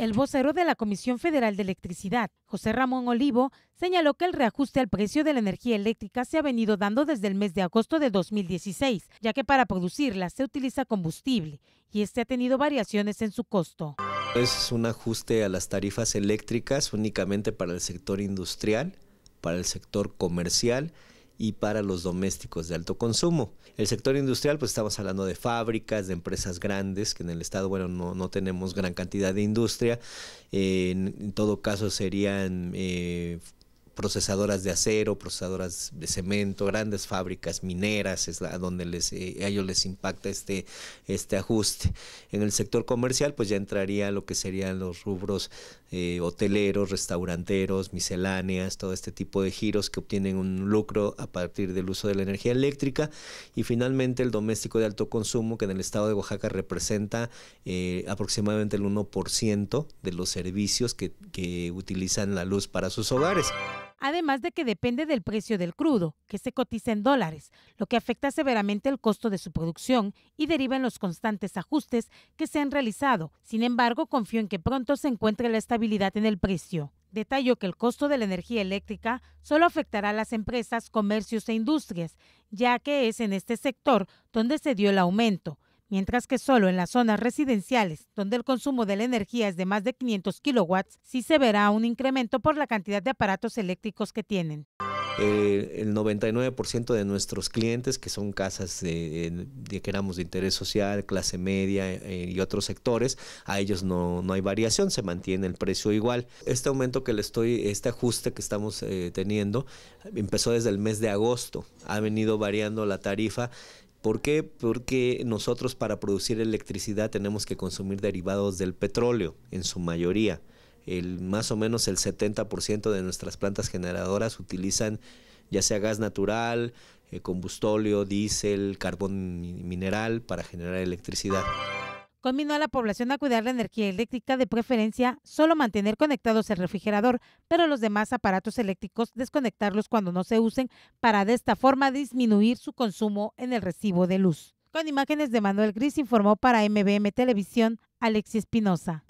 El vocero de la Comisión Federal de Electricidad, José Ramón Olivo, señaló que el reajuste al precio de la energía eléctrica se ha venido dando desde el mes de agosto de 2016, ya que para producirla se utiliza combustible y este ha tenido variaciones en su costo. Es un ajuste a las tarifas eléctricas únicamente para el sector industrial, para el sector comercial y para los domésticos de alto consumo. El sector industrial, pues estamos hablando de fábricas, de empresas grandes, que en el estado, bueno, no, tenemos gran cantidad de industria. en, todo caso serían eh, procesadoras de acero, procesadoras de cemento, grandes fábricas mineras, es la, donde les, eh, a ellos les impacta este, este ajuste. En el sector comercial, pues ya entraría lo que serían los rubros eh, hoteleros, restauranteros, misceláneas, todo este tipo de giros que obtienen un lucro a partir del uso de la energía eléctrica. Y finalmente el doméstico de alto consumo, que en el estado de Oaxaca representa eh, aproximadamente el 1% de los servicios que utilizan la luz para sus hogares además de que depende del precio del crudo, que se cotiza en dólares, lo que afecta severamente el costo de su producción y deriva en los constantes ajustes que se han realizado. Sin embargo, confío en que pronto se encuentre la estabilidad en el precio. Detalló que el costo de la energía eléctrica solo afectará a las empresas, comercios e industrias, ya que es en este sector donde se dio el aumento mientras que solo en las zonas residenciales, donde el consumo de la energía es de más de 500 kilowatts, sí se verá un incremento por la cantidad de aparatos eléctricos que tienen. Eh, el 99% de nuestros clientes, que son casas de, de, de interés social, clase media eh, y otros sectores, a ellos no, hay variación, se mantiene el precio igual. Este aumento que le estoy, este ajuste que estamos eh, teniendo, empezó desde el mes de agosto, ha venido variando la tarifa ¿Por qué? Porque nosotros para producir electricidad tenemos que consumir derivados del petróleo, en su mayoría. El, más o menos el 70% de nuestras plantas generadoras utilizan ya sea gas natural, eh, combustóleo, diésel, carbón mineral para generar electricidad. Combinó a la población a cuidar la energía eléctrica, de preferencia solo mantener conectados el refrigerador, pero los demás aparatos eléctricos desconectarlos cuando no se usen para de esta forma disminuir su consumo en el recibo de luz. Con imágenes de Manuel Gris informó para MBM Televisión Alexis Espinosa.